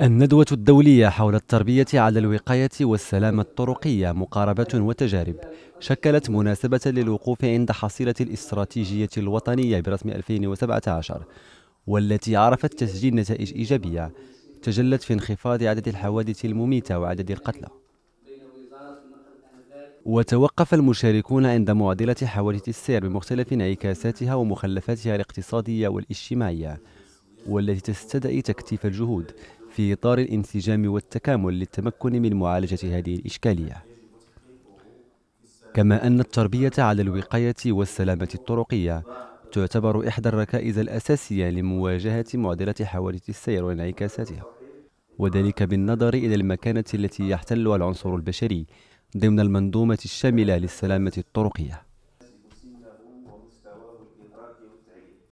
الندوة الدولية حول التربية على الوقاية والسلامة الطرقية مقاربة وتجارب شكلت مناسبة للوقوف عند حصيلة الاستراتيجية الوطنية برسم 2017 والتي عرفت تسجيل نتائج إيجابية تجلت في انخفاض عدد الحوادث المميتة وعدد القتلى وتوقف المشاركون عند معضلة حوادث السير بمختلف انعكاساتها ومخلفاتها الاقتصادية والاجتماعية والتي تستدعي تكثيف الجهود في إطار الانسجام والتكامل للتمكن من معالجة هذه الإشكالية كما أن التربية على الوقاية والسلامة الطرقية تعتبر إحدى الركائز الأساسية لمواجهة معضلة حوادث السير وانعكاساتها وذلك بالنظر إلى المكانة التي يحتلها العنصر البشري ضمن المنظومة الشاملة للسلامة الطرقية